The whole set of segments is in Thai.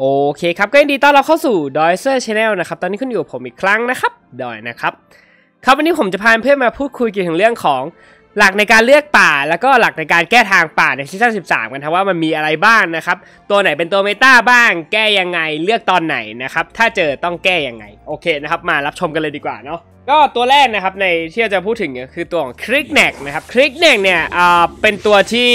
โอเคครับก็ยินดีต้อนรับเข้าสู่ดอยเซอร์ชาแนลนะครับตอนนี้ขึ้นอยู่กับผมอีกครั้งนะครับดอยนะครับครับวันนี้ผมจะพาเพื่อนมาพูดคุยเกี่ยวกับเรื่องของ หลักในการเลือกป่า แล้วก็หลักในการแก้ทางป่าในซีซั่น13 กันครับว่ามันมีอะไรบ้างนะครับตัวไหนเป็นตัวเมตาบ้างแก้ยังไง เลือกตอนไหนนะครับถ้าเจอต้องแก้ยังไงโอเคนะครับมารับชมกันเลยดีกว่า เนาะก็ตัวแรกนะครับในที่จะพูดถึงคือตัวของคลิกแนกนะครับคลิกแนกเนี่ยเป็นตัวที่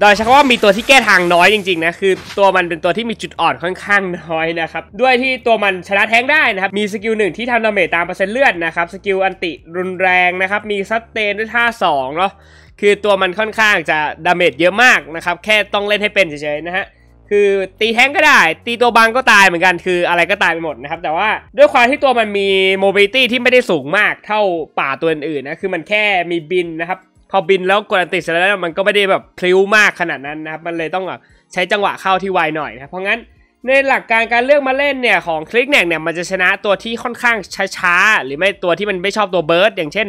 โดยเฉพาะมีตัวที่แก้ทางน้อยจริงๆนะคือตัวมันเป็นตัวที่มีจุดอ่อนค่อนข้างน้อยนะครับด้วยที่ตัวมันชนะแท้งได้นะครับมีสกิลหนึ่งที่ทำดาเมจตามเปอร์เซ็นต์เลือดนะครับสกิลอันติรุนแรงนะครับมีซัตเตนด้วยท่า2เนาะคือตัวมันค่อนข้างจะดาเมจเยอะมากนะครับแค่ต้องเล่นให้เป็นเฉยๆนะฮะคือตีแท้งก็ได้ตีตัวบังก็ตายเหมือนกัน คืออะไรก็ตายไปหมดนะครับแต่ว่าด้วยความที่ตัวมันมีโมบิลิตี้ที่ไม่ได้สูงมากเท่าป่าตัวอื่นๆนะ คือมันแค่มีบินนะครับพอบินแล้วกดนติดเสร็จแล้วมันก็ไม่ได้แบบพลิ้วมากขนาดนั้นนะครับ มันเลยต้องแบบใช้จังหวะเข้าที่ไวหน่อยนะเพราะงั้นในหลักการการเลือกมาเล่นเนี่ยของคลิกแนกเนี่ยมันจะชนะตัวที่ค่อนข้างช้าๆหรือไม่ตัวที่มันไม่ชอบตัวเบิร์ดอย่างเช่น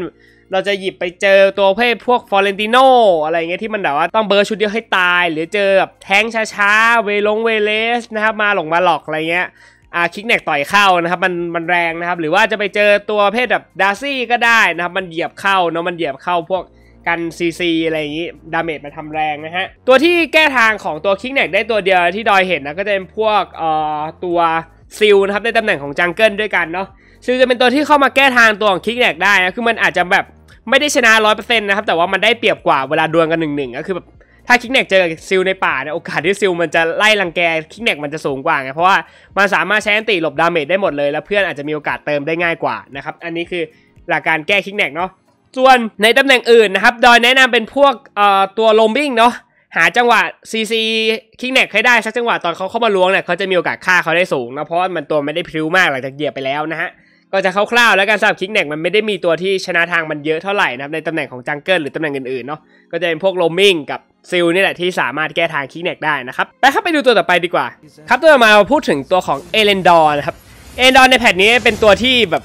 เราจะหยิบไปเจอตัวเพศพวกฟอเรนติโนอะไรเงี้ยที่มันแบบว่าต้องเบอร์ชุดเดียวให้ตาย หรือเจอแบบแทงช้าๆ เวลงเวเลสนะครับมาหลงมาหลอกอะไรเงี้ยอ่าคิกแนกต่อยเข้านะครับมันมันแรงนะครับหรือว่าจะไปเจอตัวเพศแบบดาซี่ก็ได้นะครับมันเหยียบเข้าเนาะมันเหยียบเข้าพวกกันซีซีอะไรอย่างนี้ดาเมจมาทำแรงนะฮะตัวที่แก้ทางของตัวคิกแนกได้ตัวเดียวที่ดอยเห็นนะ ก็จะเป็นพวกเอ่อตัวซิลนะครับในตำแหน่งของจังเกิลด้วยกันเนาะซิลจะเป็นตัวที่เข้ามาแก้ทางตัวของคิกแนกได้นะคือมันอาจจะแบบไม่ได้ชนะร้อยเปอร์เซ็นต์นะครับแต่ว่ามันได้เปรียบกว่าเวลาดวลกันหนึ่งหนึ่งก็คือแบบถ้าคิกเน็กเจอซิลในป่าเนี่ยโอกาสที่ซิลมันจะไล่ลังแกคิกเน็กมันจะสูงกว่าไงเพราะว่ามันสามารถใช้อันติหลบดาเมจได้หมดเลยแล้วเพื่อนอาจจะมีโอกาสเติมได้ง่ายกว่านะครับอันนี้คือหลักการแก้คิกเน็กเนาะส่วนในตำแหน่งอื่นนะครับดอยแนะนำเป็นพวกเอ่อตัวโลมบิ้งเนาะหาจังหวะซีซีคิกเน็กให้ได้สักจังหวะตอนเขาเข้ามาล้วงเนี่ยเขาจะมีโอกาสฆ่าเขาได้สูงนะเพราะมันตัวไม่ได้พลิ้วมากหลังจากเหยียบไปแล้วนะฮะก็จะคร่าวๆแล้วกันสำหรับคิกแนกมันไม่ได้มีตัวที่ชนะทางมันเยอะเท่าไหร่นะครับในตำแหน่งของจังเกิลหรือตำแหน่งอื่นๆเนาะ ก็จะเป็นพวกโลมิงกับซิลนี่แหละที่สามารถแก้ทางคิกแนกได้นะครับ ไปครับไปดูตัวต่อไปดีกว่า ครับ ตัวต่อมาพูดถึงตัวของเอเลนดอร์นะครับ เอเลนดอร์ในแพทนี้เป็นตัวที่แบบ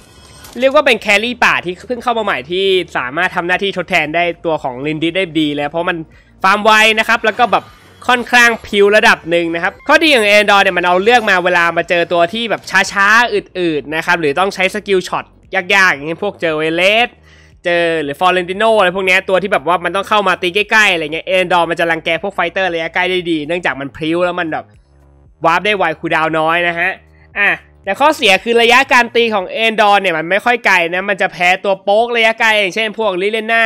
เรียกว่าเป็นแครี่ป่าที่เพิ่งเข้ามาใหม่ที่สามารถทำหน้าที่ทดแทนได้ตัวของลินดิสได้ดีแล้วเพราะมันฟาร์มไวนะครับแล้วก็แบบค่อนข้างพิวระดับหนึ่งนะครับ ข้อดีของ Android เนี่ยมันเอาเลือกมาเวลามาเจอตัวที่แบบช้าๆอืดๆนะครับ หรือต้องใช้สกิลช็อตยากๆ อย่างเช่นพวกเจอเวเลสเจอหรือฟอร์เรนติโนอะไรพวกนี้ตัวที่แบบว่ามันต้องเข้ามาตีใกล้ๆอะไรเงี้ยเอนดอร์มันจะรังแกพวกไฟเตอร์ระยะใกล้ได้ดี เนื่องจากมันพิวแล้วมันแบบวาร์ปได้ไวคูดาวน้อยนะฮะ อ่ะแต่ข้อเสียคือระยะการตีของเอนดอร์เนี่ยมันไม่ค่อยไกลนะมันจะแพ้ตัวโป๊กระยะไกล อย่างเช่น พวกลิเลน่า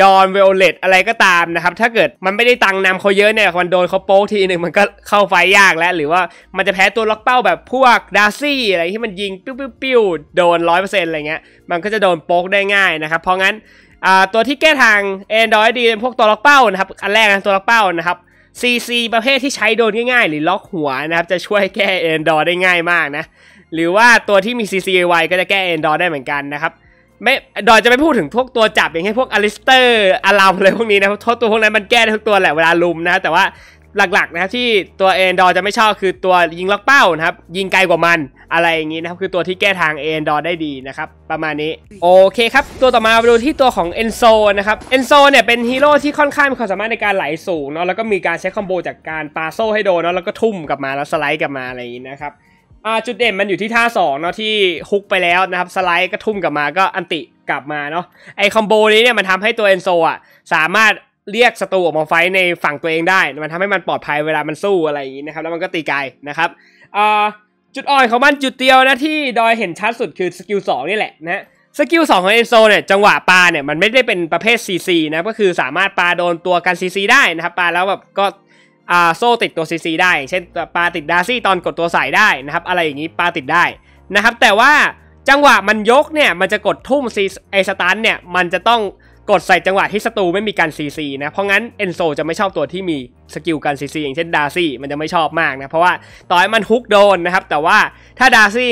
ยอนเวโอเลตอะไรก็ตามนะครับถ้าเกิดมันไม่ได้ตังนำเขาเยอะเนี่ยมันโดนเขาโป๊กทีหนึ่งมันก็เข้าไฟยากแล้ว หรือว่ามันจะแพ้ตัวล็อกเป้าแบบพวกดาร์ซี่อะไรที่มันยิงปิ้วปิ้วปิ้วโดนร้อยเปอร์เซ็นต์อะไรเงี้ยมันก็จะโดนโป๊กได้ง่ายนะครับ เพราะงั้นตัวที่แก้ทางแอนดรอยดีเป็นพวกตัวล็อกเป้านะครับอันแรกนะตัวล็อกเป้านะครับ CC ประเภทที่ใช้โดนง่ายๆหรือล็อกหัวนะครับ จะช่วยแก้ a n นด o i ์ได้ง่ายมากนะหรือว่าตัวที่มี CCY ก็จะแก้ a n นด o i ์ได้เหมือนกันนะครับไม่ดอยจะไม่พูดถึงพวกตัวจับอย่างเช่นพวกอลิสเตอร์อารามอะไรพวกนี้นะเพราะตัวพวกนั้นมันแก้ทุกตัวแหละเวลาลุมนะ แต่ว่าหลักๆนะครับที่ตัวเอนดอจะไม่ชอบคือตัวยิงล็อกเป้านะครับยิงไกลกว่ามันอะไรอย่างนี้นะครับ คือตัวที่แก้ทางเอนดอได้ดีนะครับ ประมาณนี้ โอเคครับ ตัวต่อมาไปดูที่ตัวของเอนโซนะครับเอนโซเนี่ยเป็นฮีโร่ที่ค่อนข้างมีความสามารถในการไหลสูงเนาะแล้วก็มีการใช้คอมโบจากการปาโซให้โดนเนาะแล้วก็ทุ่มกลับมาแล้วสไลด์กลับมาอะไรอย่างนี้นะครับจุดเด่นมันอยู่ที่ท่า2เนาะที่ฮุกไปแล้วนะครับสไลด์ก็ทุ่มกลับมาก็อันติกลับมาเนาะไอคอมโบนี้เนี่ยมันทำให้ตัวเอนโซอ่ะสามารถเรียกศัตรูออกมาไฟในฝั่งตัวเองได้ มันทำให้มันปลอดภัยเวลามันสู้อะไรอย่างนี้นะครับแล้วมันก็ตีไกลนะครับจุดอ่อนของมันจุดเดียวนะที่ดอยเห็นชัดสุดคือสกิลสองนี่แหละนะสกิลสองของเอนโซเนี่ยจังหวะปลาเนี่ยมันไม่ได้เป็นประเภท CC นะก็คือสามารถปลาโดนตัวกัน CC ได้นะครับปลาแล้วแบบก็โซ่ติดตัวซีซีได้เช่นปลาติดดาซี่ตอนกดตัวใส่ได้นะครับอะไรอย่างนี้ปลาติดได้นะครับแต่ว่าจังหวะมันยกเนี่ยมันจะกดทุ่มซีไอสตันเนี่ยมันจะต้องกดใส่จังหวะที่ศัตรูไม่มีการซีซีนะเพราะงั้น เอนโซจะไม่ชอบตัวที่มีสกิลการซีซีอย่างเช่น ดาซี่มันจะไม่ชอบมากนะเพราะว่าต่อนมันฮุกโดนนะครับแต่ว่าถ้าดาซี่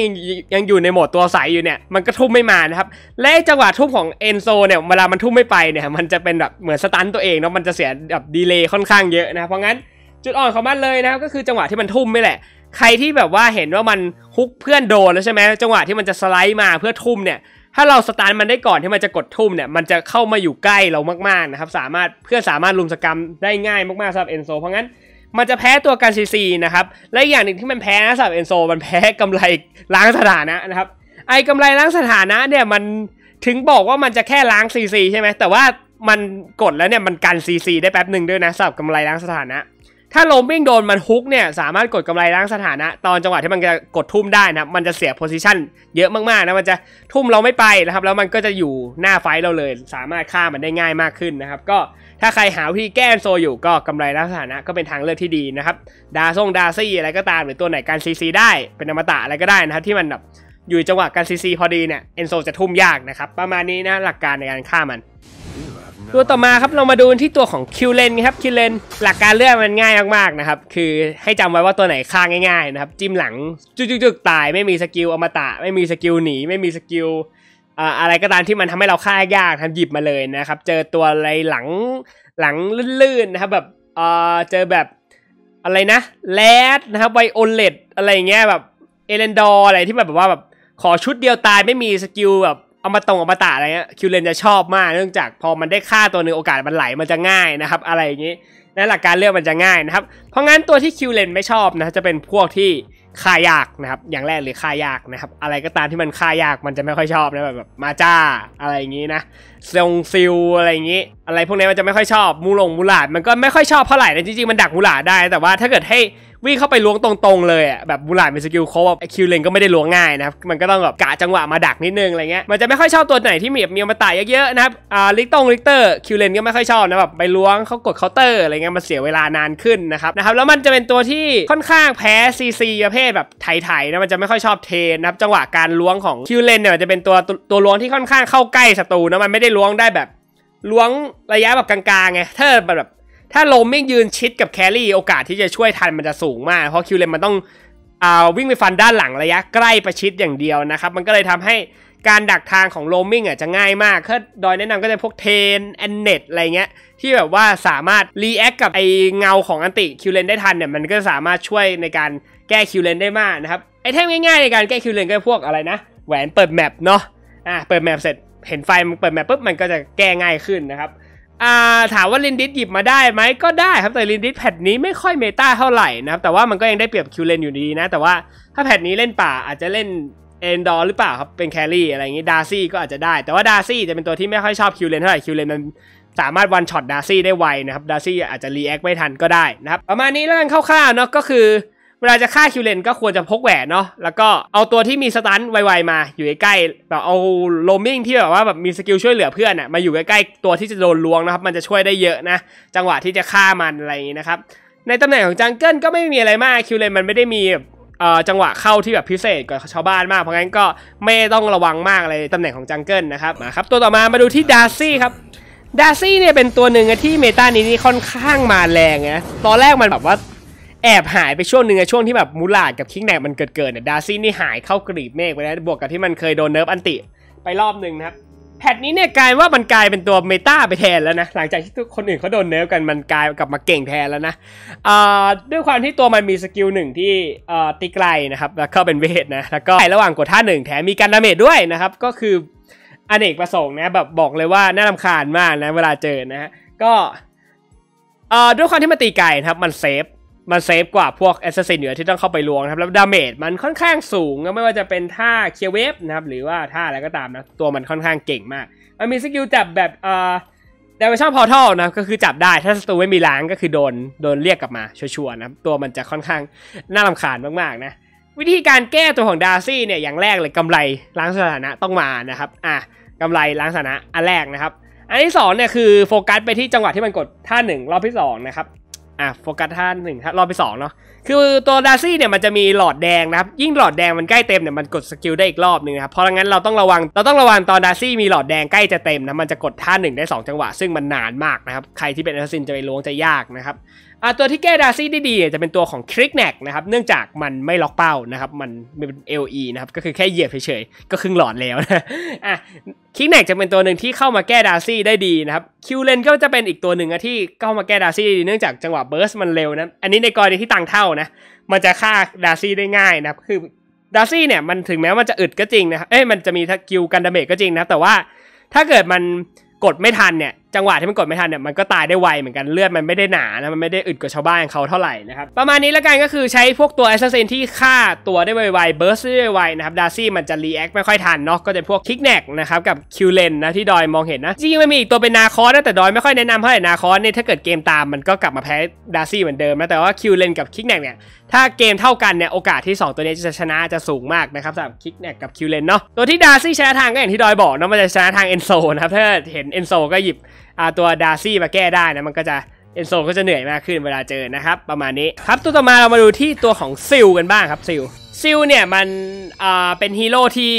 ยังอยู่ในโหมดตัวใสอยู่เนี่ยมันก็ทุ่มไม่มานะครับและจังหวะทุ่มของเอนโซเนี่ยเวลามันทุ่มไม่ไปเนี่ยมันจะเป็นแบบเหมือนสตันตัวเองเนาะมันจะเสียแบบดีเลย์ค่อนข้างเยอะนะเพราะงั้นจุดอ่อนของมันเลยนะครับก็คือจังหวะที่มันทุ่มไม่แหละ ใครที่แบบว่าเห็นว่ามันฮุกเพื่อนโดนแล้วใช่ไหมจังหวะที่มันจะสไลด์มาเพื่อทุ่มเนี่ยถ้าเราสตาร์มันได้ก่อนที่มันจะกดทุ่มเนี่ยมันจะเข้ามาอยู่ใกล้เรามากๆนะครับสามารถเพื่อสามารถลุมสกรรมได้ง่ายมากๆสำหรับเอนโซเพราะงั้นมันจะแพ้ตัวการซีซีนะครับและอย่างหนึ่งที่มันแพ้นะสำหรับเอนโซมันแพ้กำไรล้างสถานะนะครับไอ้กำไรล้างสถานะเนี่ยมันถึงบอกว่ามันจะแค่ล้างซีซีใช่ไหมแต่ว่ามันกดแล้วเนี่ยมันกันซีซีได้แป๊บหนึ่งด้วยนะสำหรับกำไรล้างสถานะถ้าลมวิ่งโดนมันฮุกเนี่ยสามารถกดกำไรล้างสถานะ ตอนจังหวะที่มันจะกดทุ่มได้นะมันจะเสียโพซิชันเยอะมากๆนะมันจะทุ่มเราไม่ไปนะครับ แล้วมันก็จะอยู่หน้าไฟเราเลย สามารถฆ่ามันได้ง่ายมากขึ้นนะครับก็ถ้าใครหาวิธีแก้โซอยู่ก็กำไรล้างสถานะก็เป็นทางเลือกที่ดีนะครับ ดาซ่งดาซี่อะไรก็ตาม หรือตัวไหนการซีซีได้ เป็นอมตะอะไรก็ได้นะครับที่มันแบบอยู่จังหวะการซีซีพอดีเนี่ยเอนโซจะทุ่มยากนะครับประมาณนี้นะหลักการในการฆ่ามันตัวต่อมาครับเรามาดูที่ตัวของคิวเลนครับคิวเลนหลักการเลือกมันง่ายมากๆนะครับคือให้จำไว้ว่าตัวไหนฆ่าง่ายๆนะครับจิ้มหลัง จุกๆตายไม่มีสกิลอมตะ ไม่มีสกิลหนีไม่มีสกิลอะไรก็ตามที่มันทำให้เราฆ่ายากทำหยิบมาเลยนะครับเจอตัวอะไรหลังหลังลื่นๆนะครับแบบเจอแบบอะไรนะแรดนะครับไวโอเลตอะไรเงี้ยแบบเอเลนดอร์อะไรที่แบบว่าแบบขอชุดเดียวตายไม่มีสกิลแบบอามาตรงอมาตะอะไรเงี้ยคิวเลนจะชอบมากเนื่องจากพอมันได้ค่าตัวหนึ่งโอกาสมันไหลมันจะง่ายนะครับอะไรอย่างนี้นั่นหลักการเลือกมันจะง่ายนะครับเพราะงั้นตัวที่คิวเลนไม่ชอบนะจะเป็นพวกที่ค่ายากนะครับอย่างแรกเลยค่ายากนะครับอะไรก็ตามที่มันค่ายากมันจะไม่ค่อยชอบนะแบบแบบมาจ้าอะไรอย่างนี้นะซงซิลอะไรอย่างนี้ อะไรพวกนี้มันจะไม่ค่อยชอบมูลงมูลาด มันก็ไม่ค่อยชอบเท่าไหร่นะจริงๆมันดักมูลาดได้แต่ว่าถ้าเกิดให้วิ่งเข้าไปล้วงตรงๆเลยอ่ะแบบบูลาดมีสกิลเขาแบบคิวเลนก็ไม่ได้ล้วงง่ายนะครับ มันก็ต้องแบบกะจังหวะมาดักนิดนึงอะไรเงี้ยมันจะไม่ค่อยชอบตัวไหนที่มีมีมาตายเยอะๆนะครับอ่าลิกตงลิกเตอร์คิวเลนก็ไม่ค่อยชอบนะแบบไปล้วงเขากดเคาน์เตอร์อะไรเงี้ยมันเสียเวลานานขึ้นนะครับนะครับแล้วมันจะเป็นตัวที่ค่อนข้างแพ้ซีซีประเภทแบบไถๆนะมันจะไม่ค่อยชอบเทนนะครับจังหวะการล้วงของคิวเลนเนี่ยจะเป็นตัวตัวล้วงที่ค่อนข้างเข้าใกล้ศัตรูนะมันไม่ได้ล้วงได้แบบล้วงระยะแบบกลางๆไงถ้าแบบถ้าโลมิ่่ยืนชิดกับแครี่โอกาสที่จะช่วยทันมันจะสูงมาก เพราะคิวเลนมันต้องอ่าวิ่งไปฟันด้านหลังระยะใกล้ประชิดอย่างเดียวนะครับ มันก็เลยทำให้การดักทางของโลมิ่งอ่ะจะง่ายมากถ้าดอยแนะนำก็จะพวกเทนแอนเนตอะไรเงี้ยที่แบบว่าสามารถรีแอคกับไอเงาของอันติคิวเลนได้ทันเนี่ยมันก็สามารถช่วยในการแก้คิวเลนได้มากนะครับไอเทมง่ายๆในการแก้คิวเลนก็พวกอะไรนะ แหวนเปิดแมปเนาะอ่ะเปิดแมปเสร็จเห็นไฟมันเปิดแมปปุ๊บมันก็จะแก้ง่ายขึ้นนะครับถามว่าลินดิสหยิบมาได้ไหมก็ได้ ครับแต่ลินดิสแผ่นนี้ไม่ค่อยเมตาเท่าไหร่นะครับแต่ว่ามันก็ยังได้เปรียบคิวเลนอยู่ดีนะ แต่ว่าถ้าแผ่นนี้เล่นป่าอาจจะเล่นเอนดอร์หรือเปล่าครับเป็นแครี่อะไรอย่างงี้ดาร์ซี่ก็อาจจะได้ แต่ว่าดาร์ซี่จะเป็นตัวที่ไม่ค่อยชอบคิวเลนเท่าไหร่คิวเลนมันสามารถวันช็อตดาร์ซี่ได้ไวนะครับดาร์ซี่อาจจะรีแอคไม่ทันก็ได้นะครับประมาณนี้แล้วกันคร่าวๆเนาะก็คือเวลาจะฆ่าคิวเลนก็ควรจะพกแหวนเนาะแล้วก็เอาตัวที่มีสตันไวๆมาอยู่ใใกล้แบบเอาโลมิงที่แบบว่าแบบมีสกิลช่วยเหลือเพื่อนอะมาอยู่ใกล้ๆตัวที่จะโดนล้วงนะครับมันจะช่วยได้เยอะนะจังหวะที่จะฆ่ามัน อะไรอย่างนี้นะครับ ในตำแหน่งของจังเกิลก็ไม่มีอะไรมากคิวเลนมันไม่ได้มีจังหวะเข้าที่แบบพิเศษกว่าชาวบ้านมาก เพราะงั้นก็ไม่ต้องระวังมากเลยตำแหน่งของจังเกิลนะครับมาครับตัวต่อมามาดูที่ดาร์ซี่ครับดาร์ซี่เนี่ยเป็นตัวหนึ่งที่เมตานี้นี่ค่อนข้างมาแรงนะตอนแรกมันแบบว่าแอบหายไปช่วงหนึ่งช่วงที่แบบมูลาดกับคิงแนกมันเกิดเกิดเนี่ยดาร์ซี่นี่หายเข้ากรีบเมฆไปแล้วบวกกับที่มันเคยโดนเนิร์ฟอันติไปรอบหนึ่งนะครับแพทนี้เนี่ยกลายว่ามันกลายเป็นตัวเมตาไปแทนแล้วนะหลังจากที่ทุกคนอื่นเขาโดนเนิร์ฟกันมันกลายกลับมาเก่งแทนแล้วนะด้วยความที่ตัวมันมีสกิลหนึ่งที่ตีไกลนะครับแล้วก็เป็นเวทนะแล้วก็ระหว่างกดท่าหนึ่งแถมมีการดาเมจด้วยนะครับก็คืออเนกประสงค์นะแบบบอกเลยว่าน่าลำคาญมากนะเวลาเจอนะะก็ด้วยความที่มันตีไกลนะครับมันเซฟมันเซฟกว่าพวกแอสซัสซนเหนือที่ต้องเข้าไปลวงนะครับแล้วดาเมจมันค่อนข้างสูงไม่ว่าจะเป็นท่าเคียวเวฟนะครับหรือว่าท่าอะไรก็ตามนะ ตัวมันค่อนข้างเก่งมาก มันมีสกิลจับแบบเอ่อดเวชั่นพอร์ทัลนะก็คือจับได้ถ้าศัตรูไม่มีล้างก็คือโดนโดนเรียกกลับมาชัวร์นะตัวมันจะค่อนข้างน่าลำคาญมากๆนะวิธีการแก้ตัวของดาร์ซี่เนี่ยอย่างแรกเลยกำไรล้างสถานะต้องมานะครับอ่ะกำไรล้างสถานะอันแรกนะครับอันที่2เนี่ยคือโฟกัสไปที่จังหวะที่มันกดท่า1รอบที่ 2 นะครับอ่ะโฟกัสท่าหนึ่งรอบไปสองเนาะคือตัวดาซี่เนี่ยมันจะมีหลอดแดงนะครับยิ่งหลอดแดงมันใกล้เต็มเนี่ยมันกดสกิลได้อีกรอบนึงนะครับเพราะงั้นเราต้องระวังเราต้องระวังตอนดาซี่มีหลอดแดงใกล้จะเต็มนะมันจะกดท่าหนึ่งได้2จังหวะซึ่งมันนานมากนะครับใครที่เป็นแอสซินจะไปล้วงจะยากนะครับอตัวที่แก้ดาซี่ได้ดีจะเป็นตัวของคริกแนกนะครับเนื่องจากมันไม่ล็อกเป้านะครับมันเป็นเลีนะครับก็คือแค่เหยียบเฉยๆ ก็ครึ่งหลอดแล้วนะอ่ะคริกแนกจะเป็นตัวหนึ่งที่เข้ามาแก้ดาซี่ได้ดีนะครับคิวเลนก็จะเป็นอีกตัวหนึ่งที่เข้ามาแก้ดาซี่ดีเนื่องจากจังหวะเบิร์สมันเร็วนะ อันนี้ในกรณีที่ต่างเท่านะ มันจะฆ่าดาซี่ได้ง่ายนะครับคือดาซี่เนี่ยมันถึงแม้มันจะอึดก็จริงนะเอ้ยมันจะมีทักกิวกันดาเมจก็จริงนะแต่ว่า ถ้าเกิดมันกดไม่ทันเนี่ยจังหวะที่มันกดไม่ทันเนี่ยมันก็ตายได้ไวเหมือนกันเลือดมันไม่ได้หนานะมันไม่ได้อึดกว่าชาวบ้านเขาเท่าไหร่นะครับ ประมาณนี้แล้วกันก็คือใช้พวกตัวแอสซัสซินที่ฆ่าตัวได้ไวๆเบิร์สได้ไวๆนะครับดาร์ซี่มันจะรีแอคไม่ค่อยทันเนาะก็จะพวกคิกแนกนะครับ กับคิวเลนนะที่ดอยมองเห็นนะ จริงๆ มันมีอีกตัวเป็นนาคอสนะแต่ดอยไม่ค่อยแนะนำเท่าไหร่นาคอสเนี่ยถ้าเกิดเกมตามมันก็กลับมาแพ้ดาร์ซี่เหมือนเดิมนะแต่ว่าคิวเลนกับคิกแนกเนี่ยถ้าเกมเท่ากันเนี่ยโอกาสที่2ตัวนี้จะชนะจะสูงมากนะครับสำหรับคิกแนกกับคิวเลนเนาะตัวที่ดาซี่ชนะทางก็อย่างที่ดอยบอกเนาะมันจะชนะทางเอนโซนะครับถ้าเห็นเอนโซก็หยิบตัวดาร์ซี่มาแก้ได้นะมันก็จะเอนโซก็จะเหนื่อยมากขึ้นเวลาเจอนะครับประมาณนี้ครับตัวต่อมาเรามาดูที่ตัวของซิลกันบ้างครับซิลซิลเนี่ยมันอ่าเป็นฮีโร่ที่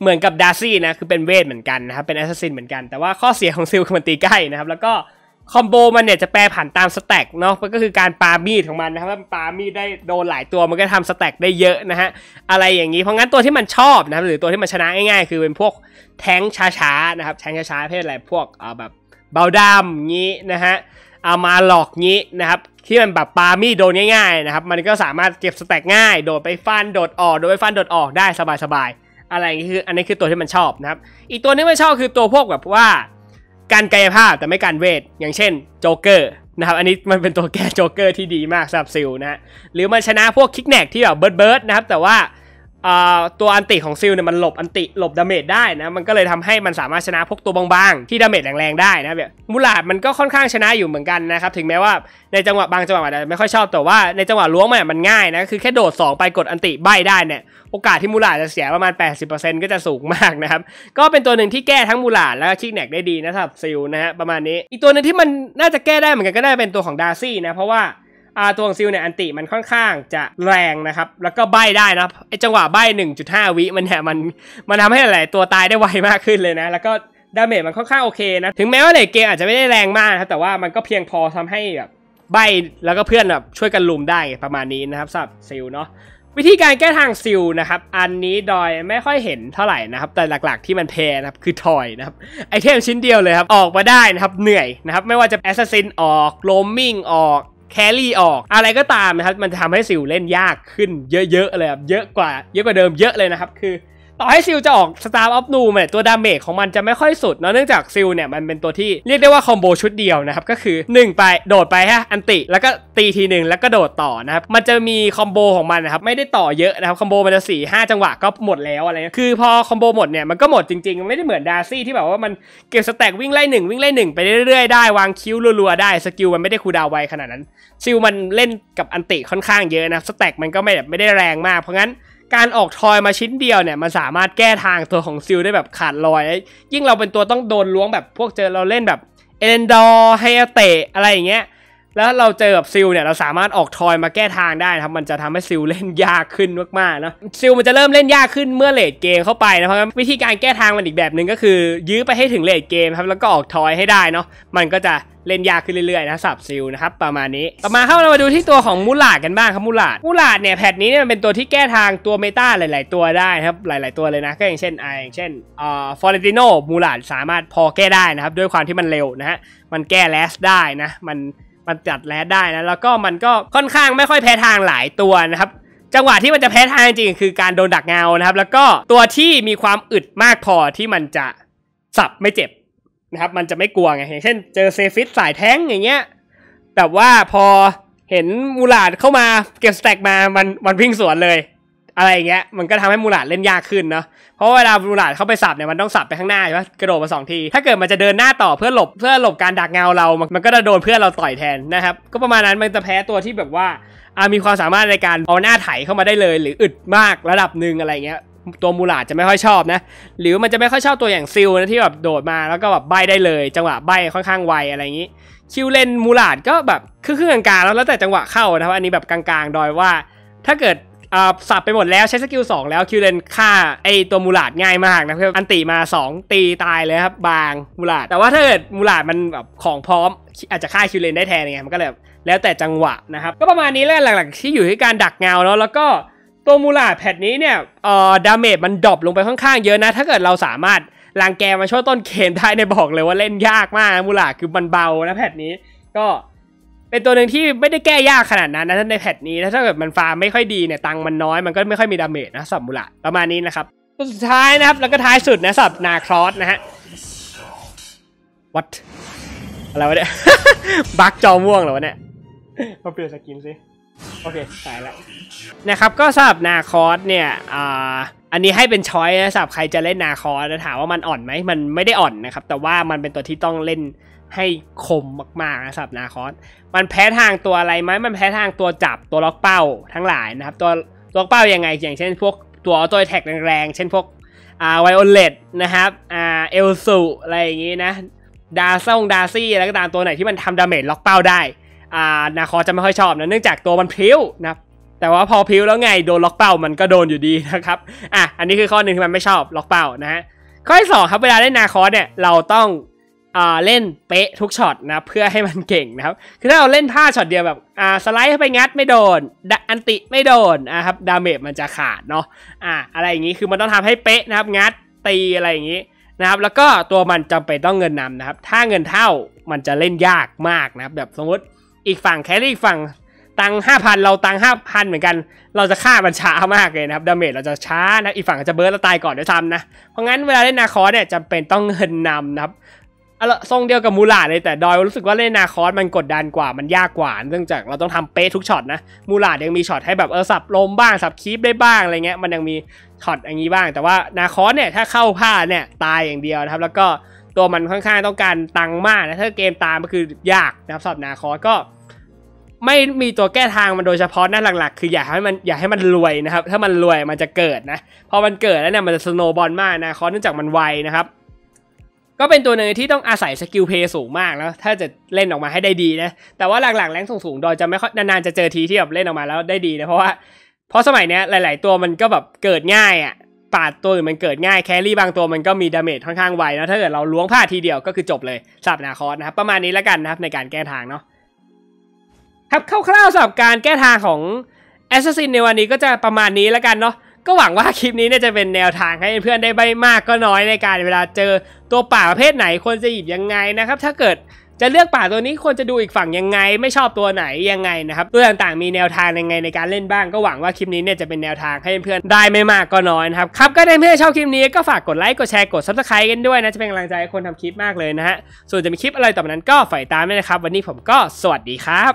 เหมือนกับดาร์ซี่นะคือเป็นเวทเหมือนกันนะครับเป็นแอสซสินเหมือนกันแต่ว่าข้อเสียของซิลคือมันตีใกล้นะครับแล้วก็คอมโบมันเนี่ยจะแปรผันตามสแต็กเนาะมันก็คือการปามีดของมันนะครับถ้าปามีดได้โดนหลายตัวมันก็ทำสแต็กได้เยอะนะฮะอะไรอย่างนี้เพราะงั้นตัวที่มันชอบนะครับหรือตัวที่มันชนะง่ายๆ คือเป็นพวกแทงช้าๆนะครับแทงช้าๆเพศอะไรพวกอ่แบบเบาดามงี้นะฮะเอามาหลอกงี้นะครับที่มันแบบปามีโดนง่ายๆนะครับมันก็สามารถเก็บสแต็กง่าย โดดไปฟันโดดออก โดดไปฟันโดดออกได้สบายๆ อะไรคืออันนี้คือตัวที่มันชอบนะครับอีกตัวที่มันชอบคือตัวพวก แบบว่า การกายภาพแต่ไม่การเวท อย่างเช่นโจเกอร์นะครับอันนี้มันเป็นตัวแก้โจเกอร์ที่ดีมากสำหรับซิลนะฮะหรือมันชนะพวกคิกแนกที่แบบเบิร์ดเบิร์ดนะครับแต่ว่าตัวอันติของซิลเนี่ยมันหลบอันติหลบดาเมจได้นะ มันก็เลยทำให้มันสามารถชนะพวกตัวบางๆที่ดาเมจแรงๆได้นะแบบมูลาดมันก็ค่อนข้างชนะอยู่เหมือนกันนะครับ ถึงแม้ว่าในจังหวะบางจังหวะอาจจะไม่ค่อยชอบแต่ว่าในจังหวะล้วงเนี่ยมันง่ายนะ คือแค่โดด 2 ไปกดอันติใบได้เนี่ยโอกาสที่มูลาดจะเสียประมาณ 80%ก็จะสูงมากนะครับก็เป็นตัวหนึ่งที่แก้ทั้งมูลาดแล้วก็ชิกแนกได้ดีนะครับซิลนะฮะประมาณนี้ อีกตัวหนึ่งที่มันน่าจะแก้ได้เหมือนกันก็ได้เป็นตัวของดาซี่นะเพราะว่าอาตัวของซิลเนี่ย อันติมันค่อนข้างจะแรงนะครับแล้วก็ใบได้นะไอจังหวะใบหหนึ่งจุด้าวิมันเนี่ยมันมันทำให้หลายตัวตายได้ไวมากขึ้นเลยนะ แล้วก็ดาเมจมันค่อนข้างโอเคนะถึงแม้ว่าเลเกมอาจจะไม่ได้แรงมากนะแต่ว่ามันก็เพียงพอทำให้แบบใบแล้วก็เพื่อนแบบช่วยกันลุมได้ประมาณนี้นะครับสำหรับซิลเนาะวิธีการแก้ทางซิลนะครับ อันนี้ดอยไม่ค่อยเห็นเท่าไหร่นะครับแต่หลักๆ ที่มันแพ้นะครับคือทอยนะครับไอเทมชิ้นเดียวเลยครับ ออกมาได้นะครับ เหนื่อยนะครับ ไม่ว่าจะแอสซัสซินออกโลมิ่งออกแครี่ออกอะไรก็ตามนะครับ มันทำให้สิวเล่นยากขึ้น เยอะๆเลยครับ เยอะกว่า เยอะกว่าเดิมเยอะเลยนะครับ คือต่อให้ซิลจะออกสตาร์ออฟนูมเนี่ยตัวดาเมจของมันจะไม่ค่อยสุดเนาะเนื่องจากซิลเนี่ยมันเป็นตัวที่เรียกได้ว่าคอมโบชุดเดียวนะครับก็คือ1ไปโดดไปฮะอันติแล้วก็ตีทีหนึ่งแล้วก็โดดต่อนะครับมันจะมีคอมโบของมันนะครับไม่ได้ต่อเยอะนะครับคอมโบมันจะสี่ห้าจังหวะก็หมดแล้วอะไรคือพอคอมโบหมดเนี่ยมันก็หมดจริงๆ ไม่ได้เหมือนดาซี่ที่แบบว่ามันเก็บสแต็กวิ่งไล่หนึ่งวิ่งไล่หนึ่งไปเรื่อยๆได้วางคิ้วรัวๆได้สกิลมันไม่ได้คูดาวไวขนาดนั้นซิลมันเล่นกับอันติค่อนข้างเยอะนะสแต็กมันก็ไม่แบบไม่ได้แรงมากเพราะงั้นการออกทอยมาชิ้นเดียวเนี่ยมันสามารถแก้ทางตัวของซิลได้แบบขาดลอย ยิ่งเราเป็นตัวต้องโดนล้วงแบบพวกเจอเราเล่นแบบ เอเลนดอร์ไฮเตะอะไรอย่างเงี้ยแล้วเราเจอแบบซิลเนี่ยเราสามารถออกทอยมาแก้ทางได้นะครับมันจะทำให้ซิลเล่นยากขึ้นมากๆนะซิลมันจะเริ่มเล่นยากขึ้นเมื่อเลดเกมเข้าไปนะเพราะงั้นวิธีการแก้ทางมันอีกแบบหนึ่งก็คือ ยื้อไปให้ถึงเลดเกมครับแล้วก็ออกทอยให้ได้เนาะมันก็จะเล่นยากขึ้นเรื่อยๆนะสับซิลนะครับประมาณนี้ต่อมาเข้าเรามาดูที่ตัวของมูลาดกันบ้างครับมูลาดมูลาดเนี่ยแพทนี้เนี่ยมันเป็นตัวที่แก้ทางตัวเมตาหลายๆ ตัวได้ครับหลาย ๆตัวเลยนะ ก็อย่างเช่นไออย่างเช่นอ่าฟอร์เรนติโนมูลาดสามารถพอแก้ได้นะครับ ด้วยความที่มันเร็วนะฮะมันแก้แลสได้นะ มันมันจัดแรดได้นะแล้วก็มันก็ค่อนข้างไม่ค่อยแพ้ทางหลายตัวนะครับ จังหวะที่มันจะแพ้ทางจริงคือการโดนดักเงานะครับ แล้วก็ตัวที่มีความอึดมากพอที่มันจะสับไม่เจ็บนะครับ มันจะไม่กลัวไงอย่างเช่นเจอเซฟิสสายแท้งอย่างเงี้ย แต่ว่าพอเห็นมูลาดเข้ามาเก็บสแต็กมามันมันวิ่งสวนเลยอะไรเงี้ย มันก็ทำให้มูลาดเล่นยากขึ้นเนาะเพราะเวลามูลาดเข้าไปสับเนี่ยมันต้องสับไปข้างหน้าใช่ไหมกระโดดมาสองทีถ้าเกิดมันจะเดินหน้าต่อเพื่อหลบเพื่อหลบการดักเงาเรา มันก็จะโดนเพื่อนเราต่อยแทนนะครับก็ประมาณนั้นมันจะแพ้ตัวที่แบบว่ามีความสามารถในการเอาหน้าไถเข้ามาได้เลย หรืออึดมากระดับหนึ่งอะไรเงี้ย ตัวมูลาดจะไม่ค่อยชอบนะหรือมันจะไม่ค่อยชอบตัวอย่างซิลนะที่แบบโดดมาแล้วก็แบบใบได้เลยจังหวะใบค่อนข้างไวอะไรอย่างนี้คิวเล่นมูลาดก็แบบครึ่งกลางๆแล้วแล้วแต่จังหวะเข้านะครับ อันนี้แบบกลางๆดยว่า ถ้าเกิดสับไปหมดแล้วใช้สกิล 2 แล้วคิวเลนฆ่าไอตัวมูลาดง่ายมากนะเพื่ออันติมา 2 ตีตายเลยครับบางมูลาด แต่ว่าถ้าเกิดมูลาดมันแบบของพร้อมอาจจะฆ่าคิวเลน ได้แทนไงมันก็แบบแล้วแต่จังหวะนะครับ ก็ประมาณนี้แหละหลักๆที่อยู่ที่การดักเงาเนาะแล้วก็ตัวมูลาดแพทนี้เนี่ยเอ่อดาเมจมันดรอปลงไปค่อนข้างเยอะนะถ้าเกิดเราสามารถลังแกมาช่วยต้นเกมได้ในบอกเลยว่าเล่นยากมากมูลาดคือมันเบานะแพทนี้ก็เป็นตัวหนึ่งที่ไม่ได้แก้ยากขนาดนั้นนะในแพทนี้ถ้าเกิดมันฟาร์มไม่ค่อยดีเนี่ยตังมันน้อยมันก็ไม่ค่อยมีดาเมจนะสับมูระประมาณนี้นะครับตัวสุดท้ายนะครับแล้วก็ท้ายสุดนะสับนาครอสนะฮะวัดอะไรวะเนี่ยบักจอม่วงเหรอวะเนี่ยมาเปลี่ยนสกินสิโอเคตายละนะครับ ก็สับนาคอสเนี่ยอ่าอันนี้ให้เป็นช้อยนะสับใครจะเล่นนาครอสถามว่ามันอ่อนไหมมันไม่ได้อ่อนนะครับ แต่ว่ามันเป็นตัวที่ต้องเล่นให้คมมากๆนะสรับนาคอส มันแพ้ทางตัวอะไรไหมมันแพ้ทางตัวจับตัวล็อกเป้า ทั้งหลายนะครับตัวล็อกเป้ายังไงอย่างเช่นพวกตัวตัวแท็กแรงๆเช่นพวกอ่าไวโอเลตนะครับอ่าเอลซูอะไรอย่างงี้นะดาซ่งดาซี่อะไรก็ตามตัวไหนที่มันทำดาเมจล็อกเป้าได้อ่านาคอจะไม่ค่อยชอบนะเนื่องจากตัวมันพิ้วนะครับแต่ว่าพอพิ้วแล้วไงโดนล็อกเป้ามันก็โดนอยู่ดีนะครับอ่ะอันนี้คือข้อหนึ่งที่มันไม่ชอบล็อกเป้านะฮะข้อที่สองครับเวลาได้นนาคอเนี่ยเราต้องเล่นเป๊ะทุกช็อตนะเพื่อให้มันเก่งนะครับ คือถ้าเราเล่นท่าช็อตเดียวแบบอ่าสไลด์เข้าไปงัดไม่โดน อันติไม่โดนนะครับดาเมจมันจะขาดเนาะอ่าอะไรอย่างงี้คือมันต้องทำให้เป๊ะนะครับงัดตีอะไรอย่างงี้นะครับแล้วก็ตัวมันจำเป็นต้องเงินนำนะครับถ้าเงินเท่ามันจะเล่นยากมากนะครับแบบสมมติอีกฝั่งแครี่อีกฝั่งตังห้าพันเราตังห้าพันเหมือนกันเราจะฆ่ามันช้ามากเลยนะครับดาเมจเราจะช้านะอีกฝั่งจะเบิร์ดเราตายก่อนเดี๋ยวทำนะเพราะงั้นเวลาเล่นนาคอเนี่ยจำเป็นต้องเงินนำนะครับอะทรงเดียวกับมูลาเลยแต่ดอยรู้สึกว่าเล่นนาคอสมันกดดันกว่ามันยากกว่าเนื่องจากเราต้องทำเป๊ะทุกช็อตนะ มูลาดยังมีช็อตให้แบบเออสับลมบ้างสับคีบได้บ้างอะไรเงี้ยมันยังมีช็อตอย่างนี้บ้าง แต่ว่านาคอสเนี่ยถ้าเข้าผ้าเนี่ยตายอย่างเดียวนะครับแล้วก็ตัวมันค่อนข้างต้องการตังมากนะถ้าเกมตามก็คือยากนะครับสับนาคอสก็ ไม่มีตัวแก้ทางมันโดยเฉพาะนะหลักๆคืออยากให้มันอยากให้มันรวยนะครับถ้ามันรวยมันจะเกิดนะพอมันเกิดแล้วเนี่ยมันจะสโนบอลมากนะคอสเนื่องจากมันไวนะครับก็เป็นตัวหนึ่งที่ต้องอาศัยสกิลเพย์สูงมากแล้วถ้าจะเล่นออกมาให้ได้ดีนะแต่ว่าหลังๆแรงสูงๆดอยจะไม่ค่อยนานๆ จะเจอทีที่แบบเล่นออกมาแล้วได้ดีนะเพราะว่าเพราะสมัยเนี้ยหลายๆ ตัวมันก็แบบเกิดง่ายอ่ะปาดตัวืมันเกิดง่ายแครี่บางตัวมันก็มีดาเมจค่อนข้างไวนะถ้าเกิดเราล้วงพลาดทีเดียวก็คือจบเลยสับนาคอสนะครับประมาณนี้แล้วกันนะครับในการแก้ทางเนาะครับคร่าวๆสำหรับการแก้ทางของแอสซิสต์ในวันนี้ก็จะประมาณนี้แล้วกันเนาะก็หวังว่าคลิปนี้เนี่ยจะเป็นแนวทางให้เพื่อนได้ใบมากก็น้อยในการ เวลาเจอตัวป่าประเภทไหนควรจะหยิบยังไงนะครับถ้าเกิดจะเลือกป่าตัวนี้ควรจะดูอีกฝั่งยังไงไม่ชอบตัวไหนยังไงนะครับตัวต่างๆมีแนวทางยังไงในการเล่นบ้างก็หวังว่าคลิปนี้เนี่ยจะเป็นแนวทางให้เพื่อนๆได้ไม่มากก็น้อยนะครับครับก็ได้เพื่อนชอบคลิปนี้ก็ฝากกดไลค์กดแชร์กดซับสไครต์กันด้วยนะจะเป็นกำลังใจให้คนทำคลิปมากเลยนะฮะส่วนจะมีคลิปอะไรต่อไปนั้นก็ฝ่ายตามด้วยนะครับวันนี้ผมก็สวัสดีครับ